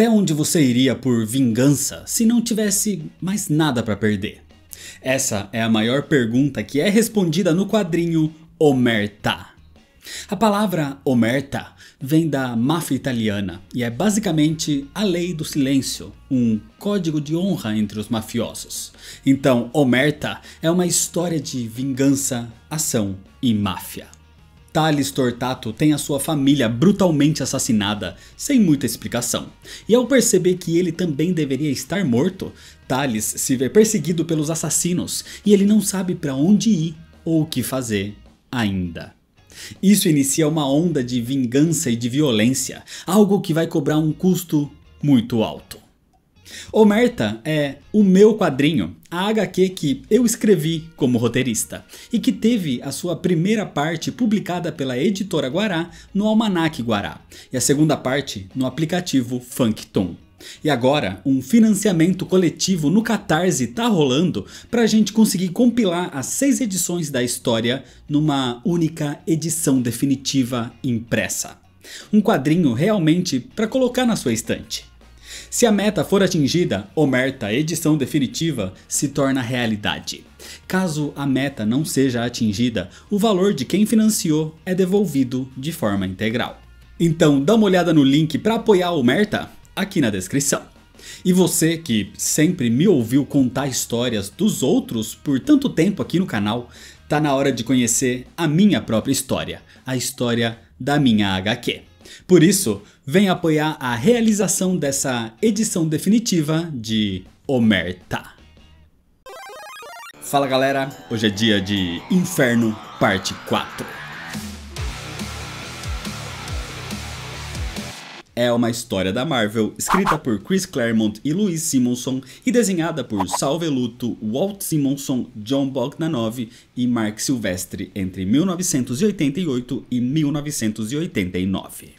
Até onde você iria por vingança se não tivesse mais nada para perder? Essa é a maior pergunta que é respondida no quadrinho Omerta. A palavra omerta vem da máfia italiana e é basicamente a lei do silêncio, um código de honra entre os mafiosos. Então, omerta é uma história de vingança, ação e máfia. Thales Tortato tem a sua família brutalmente assassinada, sem muita explicação. E ao perceber que ele também deveria estar morto, Thales se vê perseguido pelos assassinos e ele não sabe para onde ir ou o que fazer ainda. Isso inicia uma onda de vingança e de violência, algo que vai cobrar um custo muito alto. Omerta é o meu quadrinho, a HQ que eu escrevi como roteirista e que teve a sua primeira parte publicada pela editora Guará no Almanac Guará e a segunda parte no aplicativo Funkton. E agora, um financiamento coletivo no Catarse tá rolando para a gente conseguir compilar as seis edições da história numa única edição definitiva impressa. Um quadrinho realmente para colocar na sua estante. Se a meta for atingida, Omerta edição definitiva se torna realidade. Caso a meta não seja atingida, o valor de quem financiou é devolvido de forma integral. Então dá uma olhada no link para apoiar o Merta aqui na descrição. E você que sempre me ouviu contar histórias dos outros por tanto tempo aqui no canal, tá na hora de conhecer a minha própria história, a história da minha HQ. Por isso, venha apoiar a realização dessa edição definitiva de Omerta. Fala galera, hoje é dia de Inferno Parte 4. É uma história da Marvel, escrita por Chris Claremont e Louise Simonson e desenhada por Sal Veluto, Walt Simonson, John Bogdanov e Mark Silvestre entre 1988 e 1989.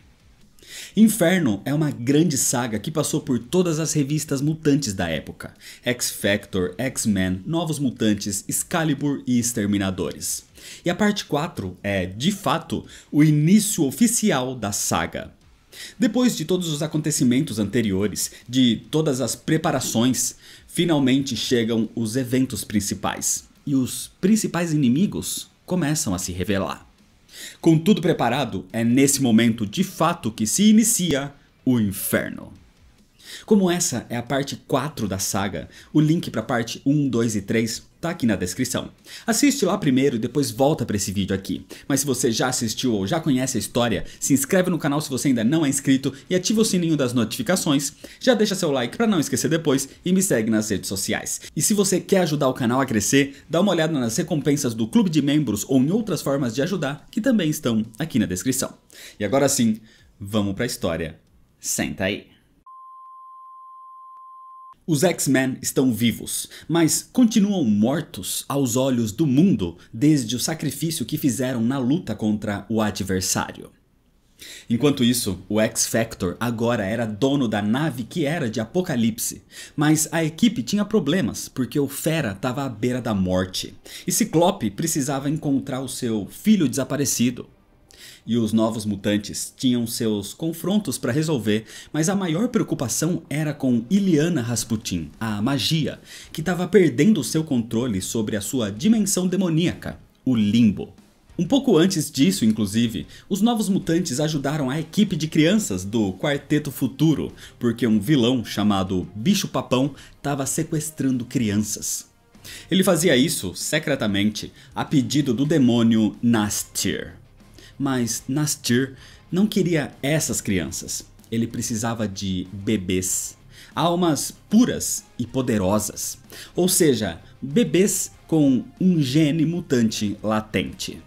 Inferno é uma grande saga que passou por todas as revistas mutantes da época: X-Factor, X-Men, Novos Mutantes, Excalibur e Exterminadores. E a parte 4 é, de fato, o início oficial da saga. Depois de todos os acontecimentos anteriores, de todas as preparações, finalmente chegam os eventos principais. E os principais inimigos começam a se revelar. Com tudo preparado, é nesse momento de fato que se inicia o inferno. Como essa é a parte 4 da saga, o link para a parte 1, 2 e 3 tá aqui na descrição. Assiste lá primeiro e depois volta para esse vídeo aqui. Mas se você já assistiu ou já conhece a história, se inscreve no canal se você ainda não é inscrito e ativa o sininho das notificações. Já deixa seu like para não esquecer depois e me segue nas redes sociais. E se você quer ajudar o canal a crescer, dá uma olhada nas recompensas do clube de membros ou em outras formas de ajudar que também estão aqui na descrição. E agora sim, vamos para a história. Senta aí. Os X-Men estão vivos, mas continuam mortos aos olhos do mundo desde o sacrifício que fizeram na luta contra o adversário. Enquanto isso, o X-Factor agora era dono da nave que era de Apocalipse, mas a equipe tinha problemas porque o Fera estava à beira da morte e Ciclope precisava encontrar o seu filho desaparecido e os novos mutantes tinham seus confrontos para resolver, mas a maior preocupação era com Iliana Rasputin, a magia, que estava perdendo seu controle sobre a sua dimensão demoníaca, o Limbo. Um pouco antes disso, inclusive, os novos mutantes ajudaram a equipe de crianças do Quarteto Futuro, porque um vilão chamado Bicho Papão estava sequestrando crianças. Ele fazia isso secretamente a pedido do demônio Nastir mas Nastir não queria essas crianças. Ele precisava de bebês, almas puras e poderosas, ou seja, bebês com um gene mutante latente.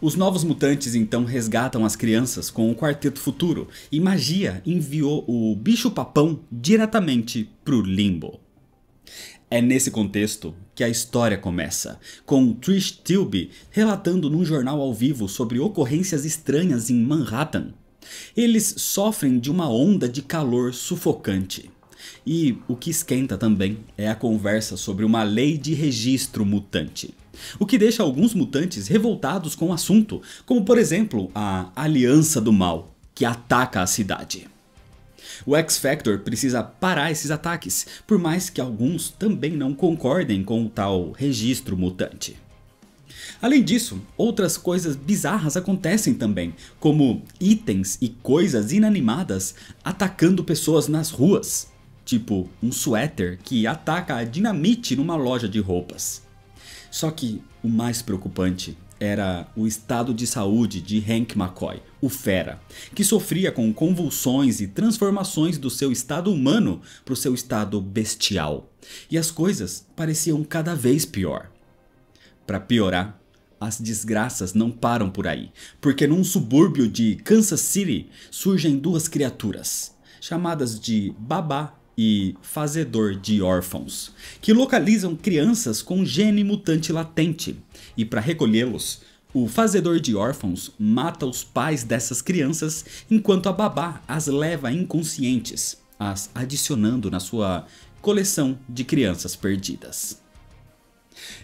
Os novos mutantes então resgatam as crianças com o Quarteto Futuro e Magia enviou o Bicho Papão diretamente pro Limbo. É nesse contexto que a história começa, com Trish Tilby relatando num jornal ao vivo sobre ocorrências estranhas em Manhattan. Eles sofrem de uma onda de calor sufocante. E o que esquenta também é a conversa sobre uma lei de registro mutante. O que deixa alguns mutantes revoltados com o assunto, como por exemplo a Aliança do Mal, que ataca a cidade. O X Factor precisa parar esses ataques, por mais que alguns também não concordem com o tal registro mutante. Além disso, outras coisas bizarras acontecem também, como itens e coisas inanimadas atacando pessoas nas ruas, tipo um suéter que ataca a dinamite numa loja de roupas. Só que o mais preocupante era o estado de saúde de Hank McCoy, o Fera, que sofria com convulsões e transformações do seu estado humano para o seu estado bestial. E as coisas pareciam cada vez pior. Para piorar, as desgraças não param por aí, porque num subúrbio de Kansas City surgem duas criaturas, chamadas de Babá e Fazedor de Órfãos, que localizam crianças com gene mutante latente. E para recolhê-los, o Fazedor de Órfãos mata os pais dessas crianças enquanto a babá as leva inconscientes, as adicionando na sua coleção de crianças perdidas.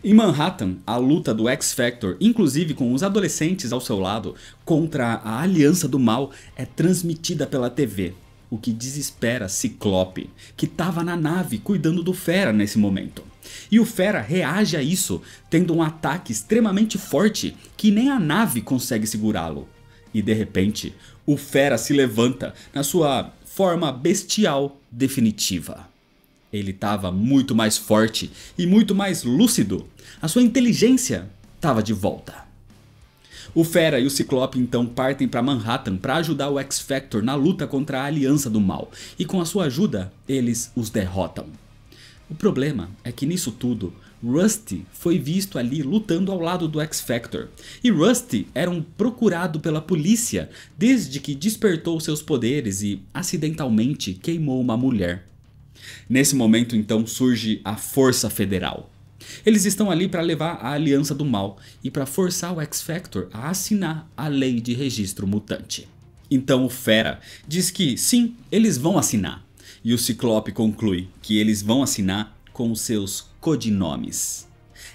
Em Manhattan, a luta do X-Factor, inclusive com os adolescentes ao seu lado, contra a Aliança do Mal, é transmitida pela TV, o que desespera Ciclope, que estava na nave cuidando do Fera nesse momento. E o Fera reage a isso, tendo um ataque extremamente forte que nem a nave consegue segurá-lo. E de repente, o Fera se levanta na sua forma bestial definitiva. Ele estava muito mais forte e muito mais lúcido. A sua inteligência estava de volta. O Fera e o Ciclope então partem para Manhattan para ajudar o X-Factor na luta contra a Aliança do Mal, e com a sua ajuda, eles os derrotam. O problema é que nisso tudo, Rusty foi visto ali lutando ao lado do X-Factor, e Rusty era um procurado pela polícia desde que despertou seus poderes e acidentalmente queimou uma mulher. Nesse momento então surge a Força Federal, eles estão ali para levar a aliança do mal e para forçar o X-Factor a assinar a lei de registro mutante. Então o Fera diz que sim, eles vão assinar. E o Ciclope conclui que eles vão assinar com seus codinomes.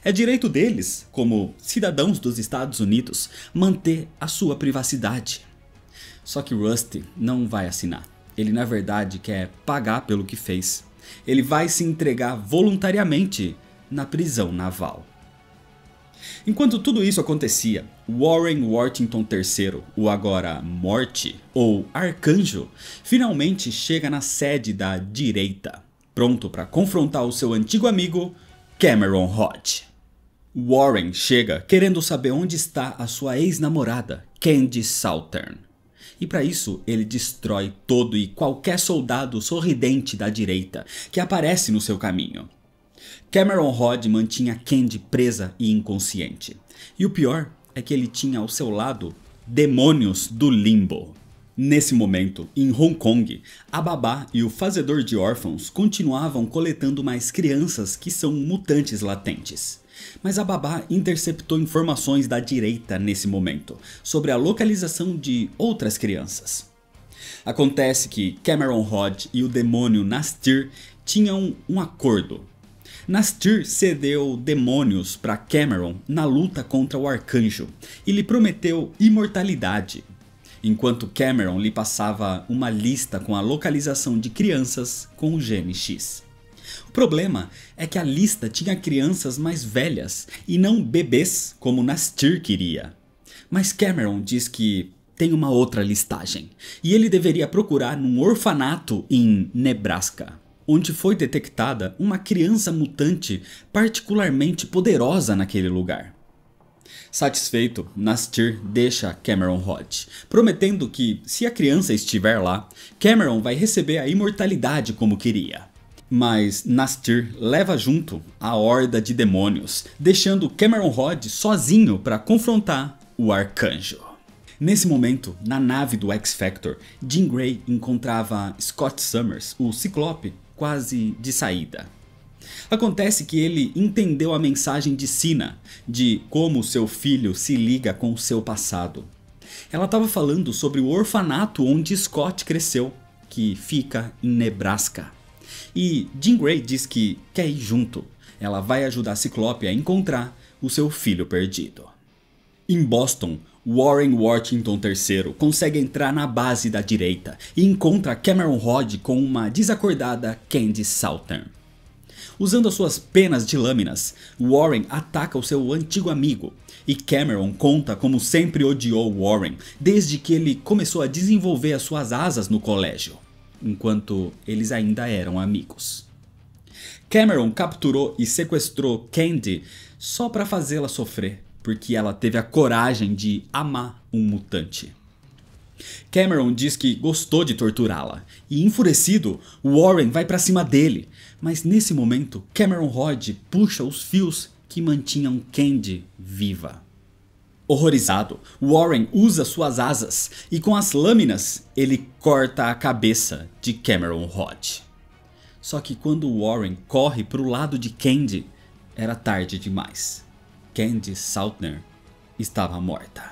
É direito deles, como cidadãos dos Estados Unidos, manter a sua privacidade. Só que Rusty não vai assinar. Ele na verdade quer pagar pelo que fez. Ele vai se entregar voluntariamente na prisão naval. Enquanto tudo isso acontecia, Warren Worthington III, o agora Morte ou Arcanjo, finalmente chega na sede da direita, pronto para confrontar o seu antigo amigo Cameron Hodge. Warren chega querendo saber onde está a sua ex-namorada, Candy Southern. E para isso, ele destrói todo e qualquer soldado sorridente da direita que aparece no seu caminho, Cameron Rod mantinha Candy presa e inconsciente. E o pior é que ele tinha ao seu lado demônios do limbo. Nesse momento, em Hong Kong, a babá e o fazedor de órfãos continuavam coletando mais crianças que são mutantes latentes. Mas a babá interceptou informações da direita nesse momento sobre a localização de outras crianças. Acontece que Cameron Rod e o demônio Nastir tinham um acordo Nastir cedeu demônios para Cameron na luta contra o arcanjo e lhe prometeu imortalidade, enquanto Cameron lhe passava uma lista com a localização de crianças com o gene X. O problema é que a lista tinha crianças mais velhas e não bebês como Nastir queria. Mas Cameron diz que tem uma outra listagem e ele deveria procurar num orfanato em Nebraska onde foi detectada uma criança mutante particularmente poderosa naquele lugar. Satisfeito, Nastir deixa Cameron Hodge, prometendo que, se a criança estiver lá, Cameron vai receber a imortalidade como queria. Mas Nastir leva junto a horda de demônios, deixando Cameron Rod sozinho para confrontar o arcanjo. Nesse momento, na nave do X-Factor, Jean Grey encontrava Scott Summers, o Ciclope, quase de saída. Acontece que ele entendeu a mensagem de Sina, de como seu filho se liga com o seu passado. Ela estava falando sobre o orfanato onde Scott cresceu, que fica em Nebraska. E Jean Grey diz que quer ir junto. Ela vai ajudar Ciclope a encontrar o seu filho perdido. Em Boston, Warren Washington III consegue entrar na base da direita e encontra Cameron Rod com uma desacordada Candy Southern. Usando as suas penas de lâminas, Warren ataca o seu antigo amigo, e Cameron conta como sempre odiou Warren desde que ele começou a desenvolver as suas asas no colégio, enquanto eles ainda eram amigos. Cameron capturou e sequestrou Candy só para fazê-la sofrer porque ela teve a coragem de amar um mutante. Cameron diz que gostou de torturá-la e, enfurecido, Warren vai para cima dele, mas nesse momento Cameron Rod puxa os fios que mantinham Candy viva. Horrorizado, Warren usa suas asas e com as lâminas ele corta a cabeça de Cameron Rod. Só que quando Warren corre para o lado de Candy, era tarde demais. Candy Saltner estava morta.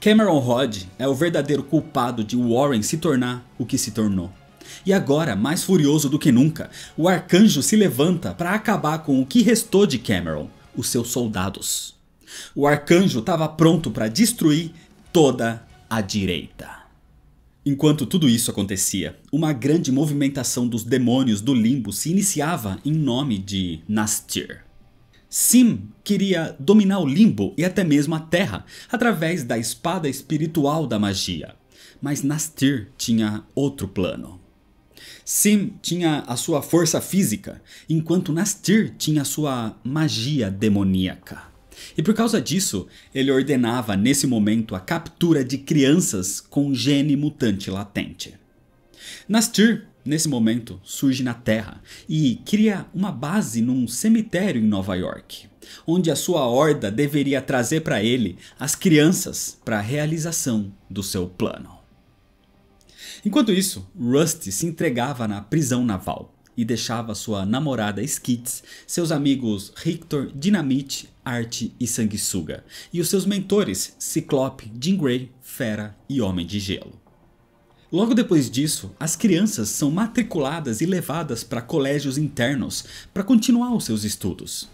Cameron Rod é o verdadeiro culpado de Warren se tornar o que se tornou. E agora, mais furioso do que nunca, o arcanjo se levanta para acabar com o que restou de Cameron, os seus soldados. O arcanjo estava pronto para destruir toda a direita. Enquanto tudo isso acontecia, uma grande movimentação dos demônios do limbo se iniciava em nome de Nastir. Sim queria dominar o limbo e até mesmo a terra através da espada espiritual da magia. Mas Nastir tinha outro plano. Sim tinha a sua força física, enquanto Nastir tinha a sua magia demoníaca. E por causa disso, ele ordenava nesse momento a captura de crianças com gene mutante latente. Nastir nesse momento, surge na Terra e cria uma base num cemitério em Nova York, onde a sua horda deveria trazer para ele as crianças para a realização do seu plano. Enquanto isso, Rusty se entregava na prisão naval e deixava sua namorada Skits, seus amigos Rictor, Dinamite, Arte e Sanguessuga, e os seus mentores Ciclope, Jean Grey, Fera e Homem de Gelo. Logo depois disso, as crianças são matriculadas e levadas para colégios internos para continuar os seus estudos.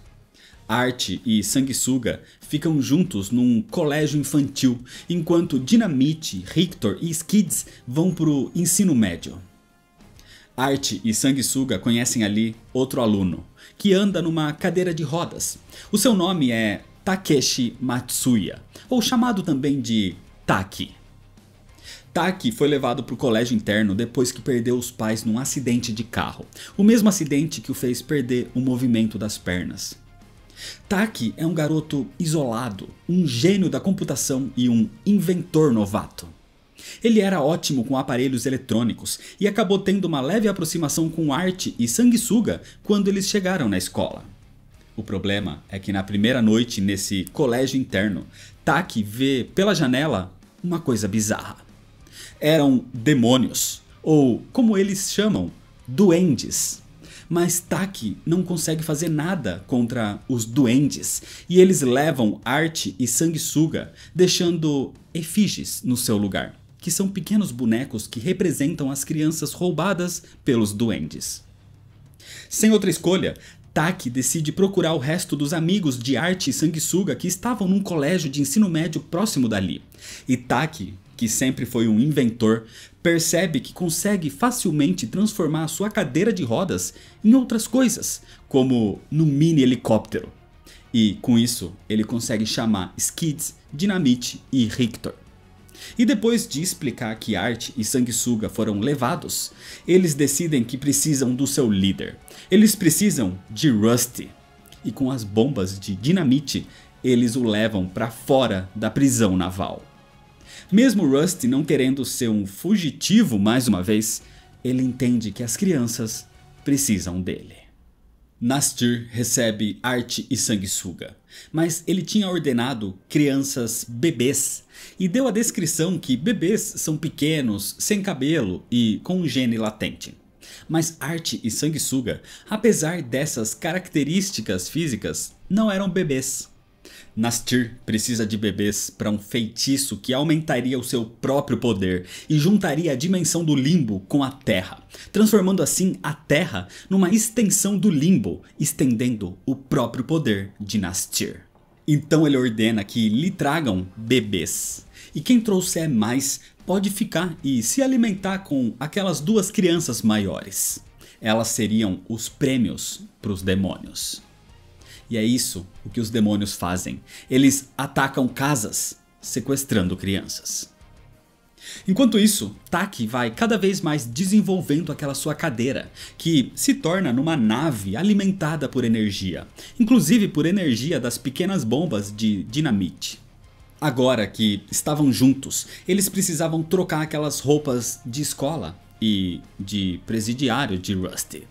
Arte e Sanguessuga ficam juntos num colégio infantil, enquanto Dinamite, Rictor e Skids vão para o ensino médio. Arte e Sanguessuga conhecem ali outro aluno, que anda numa cadeira de rodas. O seu nome é Takeshi Matsuya, ou chamado também de Taki. Taki tá foi levado para o colégio interno depois que perdeu os pais num acidente de carro, o mesmo acidente que o fez perder o movimento das pernas. Taki é um garoto isolado, um gênio da computação e um inventor novato. Ele era ótimo com aparelhos eletrônicos e acabou tendo uma leve aproximação com arte e sanguessuga quando eles chegaram na escola. O problema é que na primeira noite nesse colégio interno, Taki vê pela janela uma coisa bizarra eram demônios, ou como eles chamam, duendes. Mas Taki não consegue fazer nada contra os duendes e eles levam arte e sanguessuga, deixando efígies no seu lugar, que são pequenos bonecos que representam as crianças roubadas pelos duendes. Sem outra escolha, Taki decide procurar o resto dos amigos de arte e sanguessuga que estavam num colégio de ensino médio próximo dali. E Taki que sempre foi um inventor, percebe que consegue facilmente transformar a sua cadeira de rodas em outras coisas, como num mini helicóptero. E com isso, ele consegue chamar Skids, Dinamite e Rictor. E depois de explicar que Art e Sanguessuga foram levados, eles decidem que precisam do seu líder. Eles precisam de Rusty. E com as bombas de dinamite, eles o levam para fora da prisão naval. Mesmo Rusty não querendo ser um fugitivo mais uma vez, ele entende que as crianças precisam dele. Nastir recebe arte e sanguessuga, mas ele tinha ordenado crianças bebês e deu a descrição que bebês são pequenos, sem cabelo e com um gene latente. Mas arte e sanguessuga, apesar dessas características físicas, não eram bebês. Nastir precisa de bebês para um feitiço que aumentaria o seu próprio poder e juntaria a dimensão do limbo com a Terra, transformando assim a Terra numa extensão do limbo, estendendo o próprio poder de Nastir. Então ele ordena que lhe tragam bebês. E quem trouxer mais pode ficar e se alimentar com aquelas duas crianças maiores. Elas seriam os prêmios para os demônios. E é isso o que os demônios fazem. Eles atacam casas, sequestrando crianças. Enquanto isso, Taki vai cada vez mais desenvolvendo aquela sua cadeira, que se torna numa nave alimentada por energia, inclusive por energia das pequenas bombas de dinamite. Agora que estavam juntos, eles precisavam trocar aquelas roupas de escola e de presidiário de Rusty.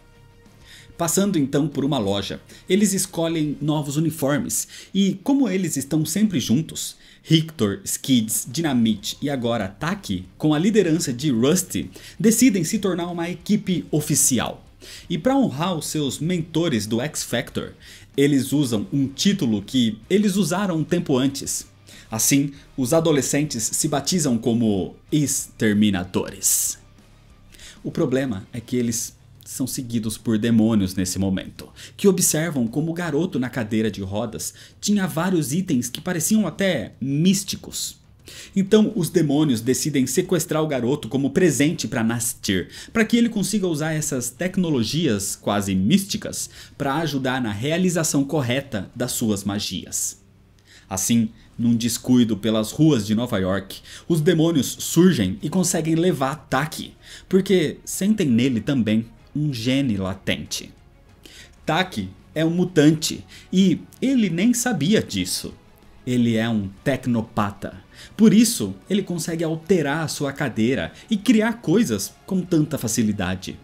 Passando então por uma loja, eles escolhem novos uniformes e, como eles estão sempre juntos, Hector, Skids, Dynamite e agora Taki, com a liderança de Rusty, decidem se tornar uma equipe oficial. E para honrar os seus mentores do X Factor, eles usam um título que eles usaram um tempo antes. Assim, os adolescentes se batizam como Exterminadores. O problema é que eles são seguidos por demônios nesse momento, que observam como o garoto na cadeira de rodas tinha vários itens que pareciam até místicos. Então, os demônios decidem sequestrar o garoto como presente para Nastir, para que ele consiga usar essas tecnologias quase místicas para ajudar na realização correta das suas magias. Assim, num descuido pelas ruas de Nova York, os demônios surgem e conseguem levar Taki, porque sentem nele também um gene latente. Taki é um mutante e ele nem sabia disso. Ele é um tecnopata. Por isso, ele consegue alterar a sua cadeira e criar coisas com tanta facilidade.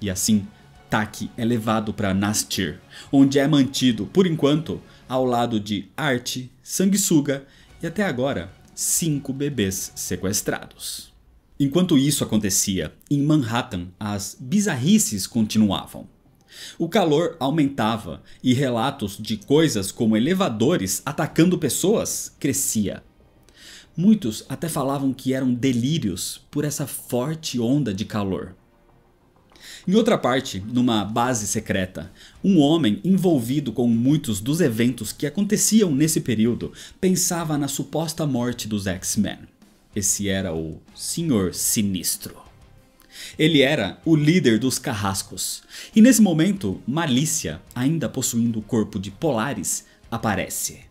E assim, Taki é levado para Nastir, onde é mantido, por enquanto, ao lado de Arte, Sanguessuga e até agora, cinco bebês sequestrados. Enquanto isso acontecia, em Manhattan as bizarrices continuavam. O calor aumentava e relatos de coisas como elevadores atacando pessoas crescia. Muitos até falavam que eram delírios por essa forte onda de calor. Em outra parte, numa base secreta, um homem envolvido com muitos dos eventos que aconteciam nesse período pensava na suposta morte dos X-Men. Esse era o Senhor Sinistro. Ele era o líder dos carrascos, e nesse momento, Malícia, ainda possuindo o corpo de Polaris, aparece.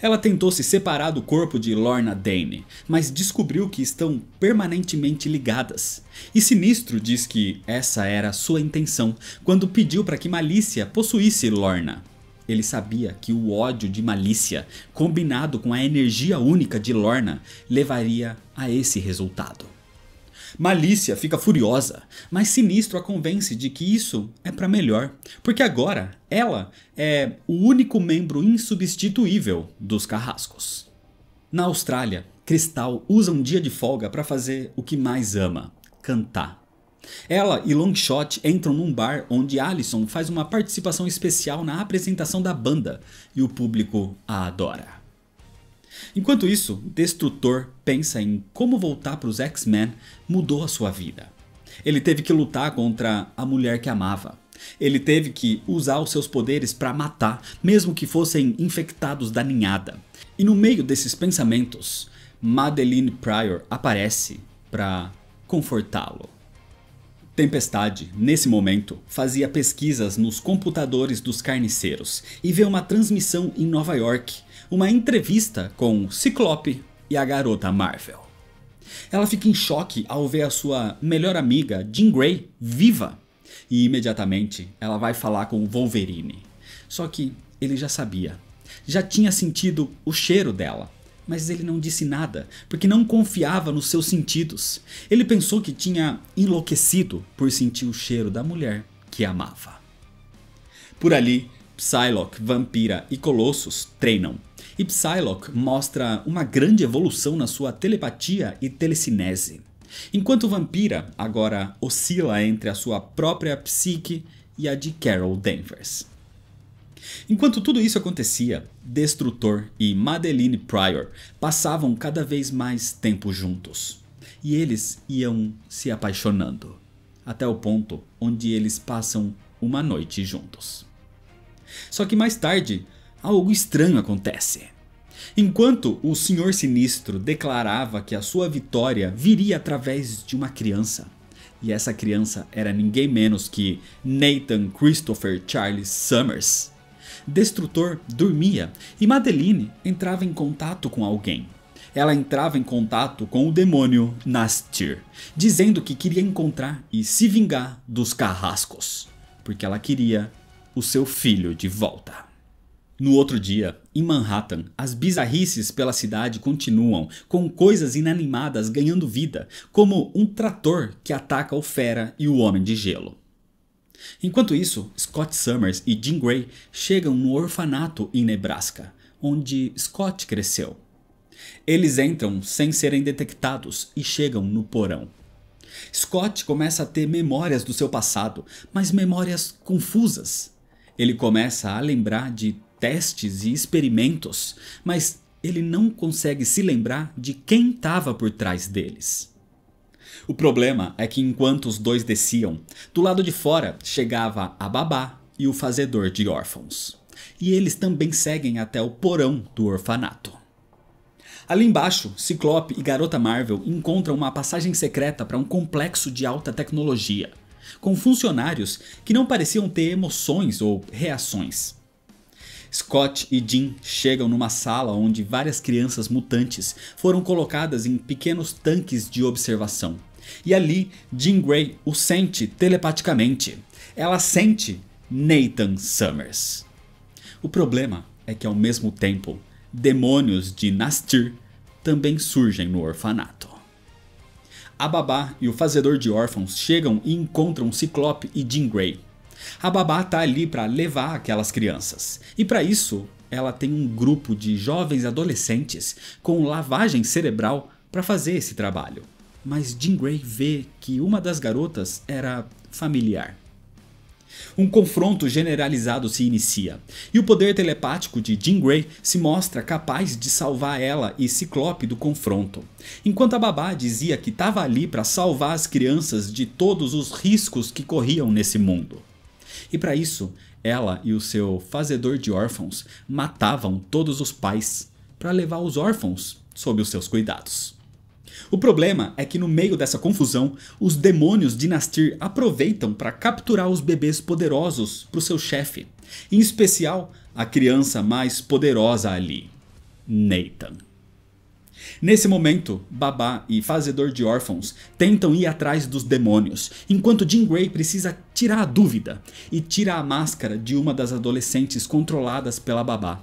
Ela tentou se separar do corpo de Lorna Dane, mas descobriu que estão permanentemente ligadas. E Sinistro diz que essa era sua intenção quando pediu para que Malícia possuísse Lorna. Ele sabia que o ódio de Malícia, combinado com a energia única de Lorna, levaria a esse resultado. Malícia fica furiosa, mas Sinistro a convence de que isso é para melhor, porque agora ela é o único membro insubstituível dos carrascos. Na Austrália, Cristal usa um dia de folga para fazer o que mais ama: cantar. Ela e Longshot entram num bar onde Allison faz uma participação especial na apresentação da banda e o público a adora. Enquanto isso, Destrutor pensa em como voltar para os X-Men mudou a sua vida. Ele teve que lutar contra a mulher que amava. Ele teve que usar os seus poderes para matar, mesmo que fossem infectados da ninhada. E no meio desses pensamentos, Madeline Pryor aparece para confortá-lo. Tempestade, nesse momento, fazia pesquisas nos computadores dos carniceiros e vê uma transmissão em Nova York, uma entrevista com Ciclope e a garota Marvel. Ela fica em choque ao ver a sua melhor amiga, Jean Grey, viva, e imediatamente ela vai falar com Wolverine. Só que ele já sabia, já tinha sentido o cheiro dela mas ele não disse nada, porque não confiava nos seus sentidos. Ele pensou que tinha enlouquecido por sentir o cheiro da mulher que amava. Por ali, Psylocke, Vampira e Colossus treinam. E Psylocke mostra uma grande evolução na sua telepatia e telecinese. Enquanto Vampira agora oscila entre a sua própria psique e a de Carol Danvers. Enquanto tudo isso acontecia, Destrutor e Madeline Pryor passavam cada vez mais tempo juntos. E eles iam se apaixonando, até o ponto onde eles passam uma noite juntos. Só que mais tarde, algo estranho acontece. Enquanto o Senhor Sinistro declarava que a sua vitória viria através de uma criança, e essa criança era ninguém menos que Nathan Christopher Charles Summers, Destrutor dormia e Madeline entrava em contato com alguém. Ela entrava em contato com o demônio Nastir, dizendo que queria encontrar e se vingar dos carrascos, porque ela queria o seu filho de volta. No outro dia, em Manhattan, as bizarrices pela cidade continuam, com coisas inanimadas ganhando vida, como um trator que ataca o fera e o homem de gelo. Enquanto isso, Scott Summers e Jean Grey chegam no orfanato em Nebraska, onde Scott cresceu. Eles entram sem serem detectados e chegam no porão. Scott começa a ter memórias do seu passado, mas memórias confusas. Ele começa a lembrar de testes e experimentos, mas ele não consegue se lembrar de quem estava por trás deles. O problema é que enquanto os dois desciam, do lado de fora chegava a babá e o fazedor de órfãos. E eles também seguem até o porão do orfanato. Ali embaixo, Ciclope e Garota Marvel encontram uma passagem secreta para um complexo de alta tecnologia, com funcionários que não pareciam ter emoções ou reações. Scott e Jim chegam numa sala onde várias crianças mutantes foram colocadas em pequenos tanques de observação. E ali, Jean Grey o sente telepaticamente. Ela sente Nathan Summers. O problema é que ao mesmo tempo, demônios de Nastir também surgem no orfanato. A babá e o fazedor de órfãos chegam e encontram Ciclope e Jean Grey. A babá tá ali para levar aquelas crianças, e para isso ela tem um grupo de jovens adolescentes com lavagem cerebral para fazer esse trabalho mas Jean Grey vê que uma das garotas era familiar. Um confronto generalizado se inicia, e o poder telepático de Jean Grey se mostra capaz de salvar ela e Ciclope do confronto. Enquanto a babá dizia que estava ali para salvar as crianças de todos os riscos que corriam nesse mundo. E para isso, ela e o seu fazedor de órfãos matavam todos os pais para levar os órfãos sob os seus cuidados. O problema é que no meio dessa confusão, os demônios de Nastir aproveitam para capturar os bebês poderosos para o seu chefe, em especial a criança mais poderosa ali, Nathan. Nesse momento, Babá e Fazedor de Órfãos tentam ir atrás dos demônios, enquanto Jean Grey precisa tirar a dúvida e tira a máscara de uma das adolescentes controladas pela Babá.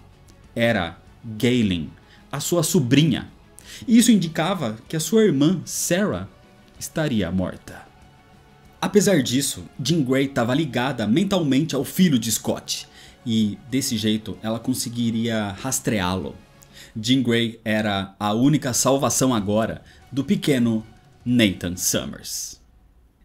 Era Galen, a sua sobrinha, isso indicava que a sua irmã, Sarah, estaria morta. Apesar disso, Jean Grey estava ligada mentalmente ao filho de Scott, e desse jeito ela conseguiria rastreá-lo. Jean Grey era a única salvação agora do pequeno Nathan Summers.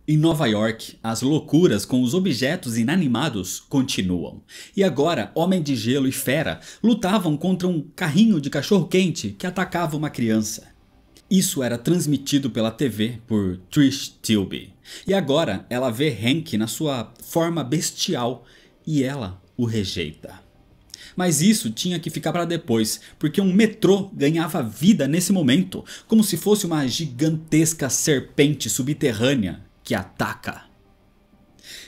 Em Nova York, as loucuras com os objetos inanimados continuam. E agora, Homem de Gelo e Fera lutavam contra um carrinho de cachorro-quente que atacava uma criança. Isso era transmitido pela TV por Trish Tilby. E agora ela vê Hank na sua forma bestial e ela o rejeita. Mas isso tinha que ficar para depois, porque um metrô ganhava vida nesse momento, como se fosse uma gigantesca serpente subterrânea que ataca.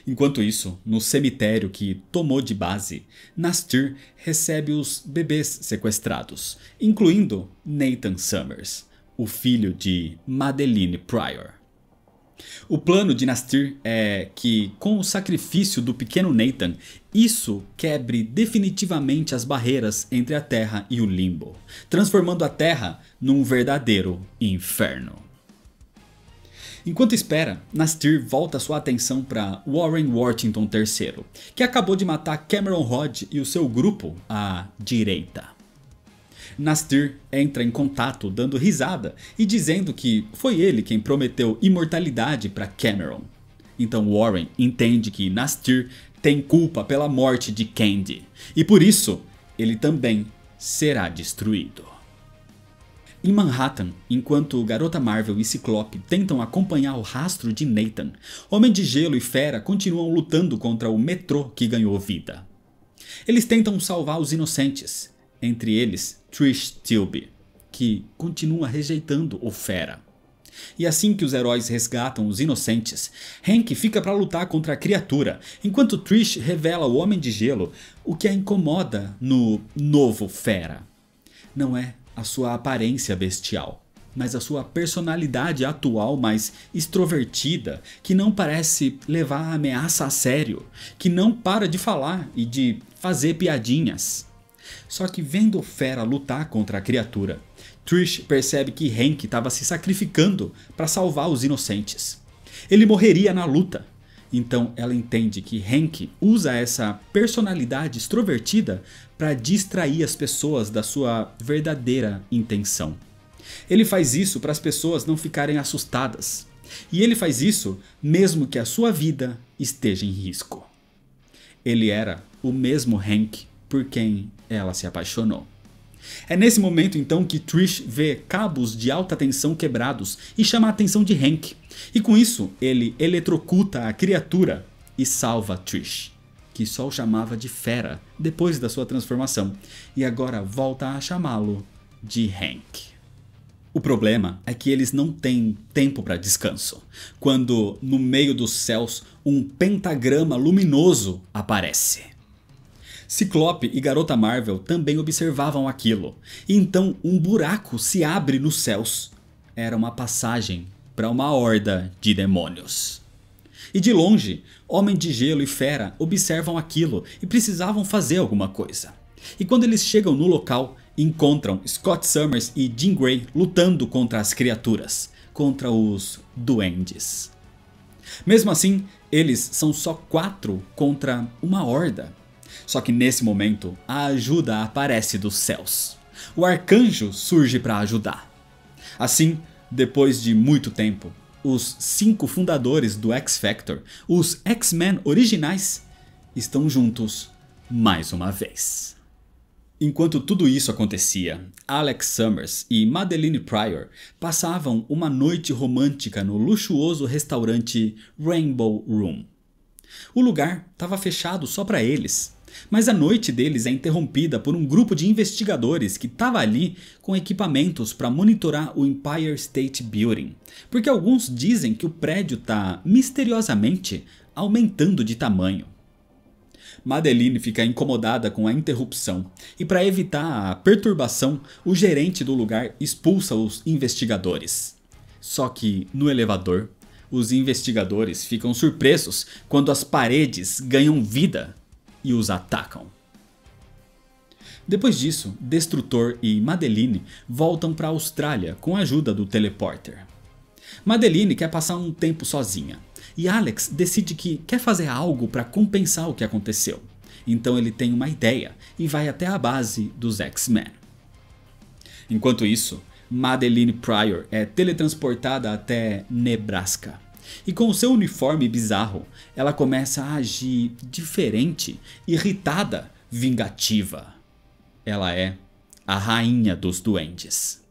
Enquanto isso, no cemitério que tomou de base, Nastir recebe os bebês sequestrados, incluindo Nathan Summers, o filho de Madeline Pryor. O plano de Nastir é que, com o sacrifício do pequeno Nathan, isso quebre definitivamente as barreiras entre a Terra e o Limbo, transformando a Terra num verdadeiro inferno. Enquanto espera, Nastir volta sua atenção para Warren Worthington III, que acabou de matar Cameron Hodge e o seu grupo à direita. Nastir entra em contato dando risada e dizendo que foi ele quem prometeu imortalidade para Cameron. Então Warren entende que Nastir tem culpa pela morte de Candy e por isso ele também será destruído. Em Manhattan, enquanto Garota Marvel e Ciclope tentam acompanhar o rastro de Nathan, Homem de Gelo e Fera continuam lutando contra o metrô que ganhou vida. Eles tentam salvar os inocentes, entre eles Trish Tilby, que continua rejeitando o Fera. E assim que os heróis resgatam os inocentes, Hank fica para lutar contra a criatura, enquanto Trish revela ao Homem de Gelo o que a incomoda no novo Fera. Não é a sua aparência bestial, mas a sua personalidade atual mais extrovertida, que não parece levar a ameaça a sério, que não para de falar e de fazer piadinhas. Só que vendo Fera lutar contra a criatura, Trish percebe que Hank estava se sacrificando para salvar os inocentes. Ele morreria na luta, então ela entende que Hank usa essa personalidade extrovertida para distrair as pessoas da sua verdadeira intenção. Ele faz isso para as pessoas não ficarem assustadas. E ele faz isso mesmo que a sua vida esteja em risco. Ele era o mesmo Hank por quem ela se apaixonou. É nesse momento então que Trish vê cabos de alta tensão quebrados e chama a atenção de Hank. E com isso, ele eletrocuta a criatura e salva Trish, que só o chamava de fera depois da sua transformação, e agora volta a chamá-lo de Hank. O problema é que eles não têm tempo para descanso. Quando, no meio dos céus, um pentagrama luminoso aparece. Ciclope e Garota Marvel também observavam aquilo. E então um buraco se abre nos céus. Era uma passagem para uma horda de demônios. E de longe, Homem de Gelo e Fera observam aquilo e precisavam fazer alguma coisa. E quando eles chegam no local, encontram Scott Summers e Jean Grey lutando contra as criaturas, contra os duendes. Mesmo assim, eles são só quatro contra uma horda só que nesse momento, a ajuda aparece dos céus. O arcanjo surge para ajudar. Assim, depois de muito tempo, os cinco fundadores do X-Factor, os X-Men originais, estão juntos mais uma vez. Enquanto tudo isso acontecia, Alex Summers e Madeline Pryor passavam uma noite romântica no luxuoso restaurante Rainbow Room. O lugar estava fechado só para eles, mas a noite deles é interrompida por um grupo de investigadores que estava ali com equipamentos para monitorar o Empire State Building, porque alguns dizem que o prédio está misteriosamente aumentando de tamanho. Madeline fica incomodada com a interrupção e, para evitar a perturbação, o gerente do lugar expulsa os investigadores. Só que no elevador, os investigadores ficam surpresos quando as paredes ganham vida e os atacam. Depois disso, Destrutor e Madeline voltam para a Austrália com a ajuda do teleporter. Madeline quer passar um tempo sozinha, e Alex decide que quer fazer algo para compensar o que aconteceu. Então ele tem uma ideia e vai até a base dos X-Men. Enquanto isso, Madeline Pryor é teletransportada até Nebraska, e com seu uniforme bizarro, ela começa a agir diferente, irritada, vingativa. Ela é a rainha dos duendes.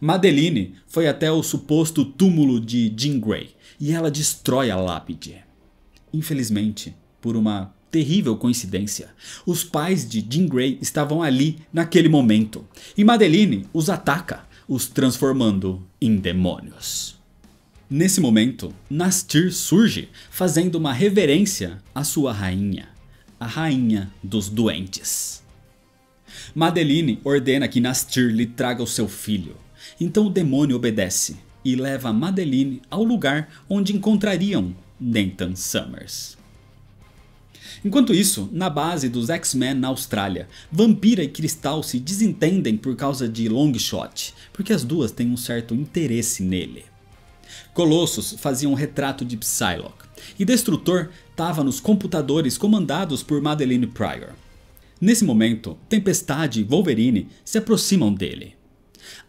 Madeline foi até o suposto túmulo de Jean Grey e ela destrói a lápide. Infelizmente, por uma terrível coincidência, os pais de Jean Grey estavam ali naquele momento e Madeline os ataca, os transformando em demônios. Nesse momento, Nastir surge fazendo uma reverência à sua rainha, a rainha dos doentes. Madeline ordena que Nastir lhe traga o seu filho, então o demônio obedece e leva Madeline ao lugar onde encontrariam Nathan Summers. Enquanto isso, na base dos X-Men na Austrália, Vampira e Cristal se desentendem por causa de Longshot, porque as duas têm um certo interesse nele. Colossus fazia um retrato de Psylocke. E Destrutor estava nos computadores comandados por Madeline Pryor. Nesse momento, Tempestade e Wolverine se aproximam dele.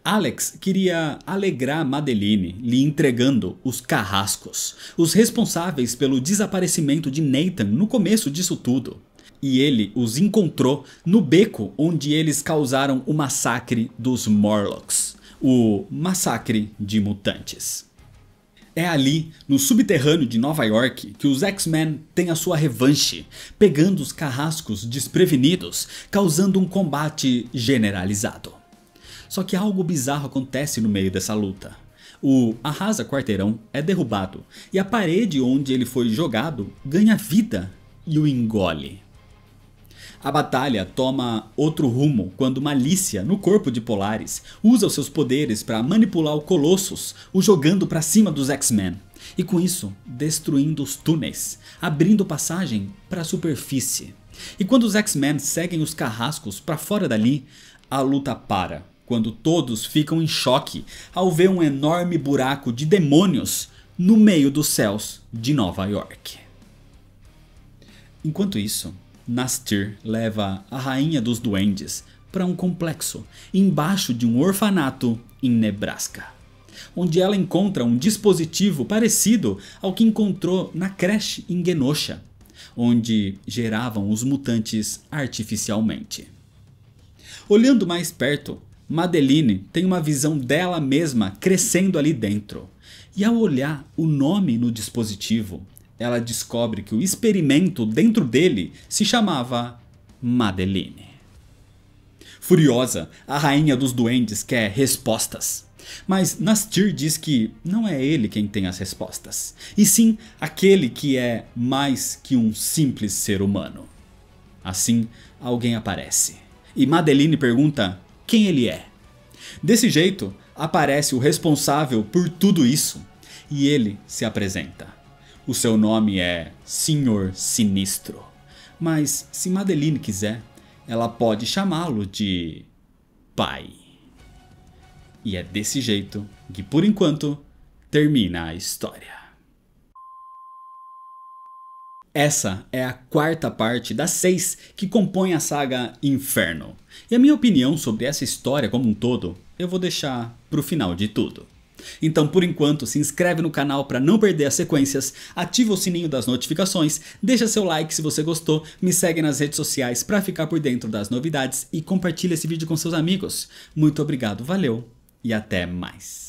Alex queria alegrar Madeline, lhe entregando os carrascos, os responsáveis pelo desaparecimento de Nathan no começo disso tudo. E ele os encontrou no beco onde eles causaram o massacre dos Morlocks, o massacre de mutantes. É ali, no subterrâneo de Nova York, que os X-Men têm a sua revanche, pegando os carrascos desprevenidos, causando um combate generalizado. Só que algo bizarro acontece no meio dessa luta. O Arrasa Quarteirão é derrubado, e a parede onde ele foi jogado ganha vida e o engole. A batalha toma outro rumo quando Malícia, no corpo de Polaris, usa os seus poderes para manipular o Colossus, o jogando para cima dos X-Men. E com isso, destruindo os túneis, abrindo passagem para a superfície. E quando os X-Men seguem os carrascos para fora dali, a luta para, quando todos ficam em choque ao ver um enorme buraco de demônios no meio dos céus de Nova York. Enquanto isso, Nastir leva a rainha dos duendes para um complexo embaixo de um orfanato em Nebraska, onde ela encontra um dispositivo parecido ao que encontrou na creche em Genosha, onde geravam os mutantes artificialmente. Olhando mais perto, Madeline tem uma visão dela mesma crescendo ali dentro. E ao olhar o nome no dispositivo, ela descobre que o experimento dentro dele se chamava Madeline. Furiosa, a rainha dos duendes quer respostas. Mas Nastir diz que não é ele quem tem as respostas, e sim aquele que é mais que um simples ser humano. Assim, alguém aparece. E Madeline pergunta quem ele é. Desse jeito, aparece o responsável por tudo isso, e ele se apresenta. O seu nome é Senhor Sinistro. Mas se Madeline quiser, ela pode chamá-lo de Pai. E é desse jeito que, por enquanto, termina a história. Essa é a quarta parte das seis que compõem a saga Inferno. E a minha opinião sobre essa história como um todo eu vou deixar pro final de tudo. Então, por enquanto, se inscreve no canal para não perder as sequências, ativa o sininho das notificações, deixa seu like se você gostou, me segue nas redes sociais para ficar por dentro das novidades e compartilha esse vídeo com seus amigos. Muito obrigado, valeu e até mais.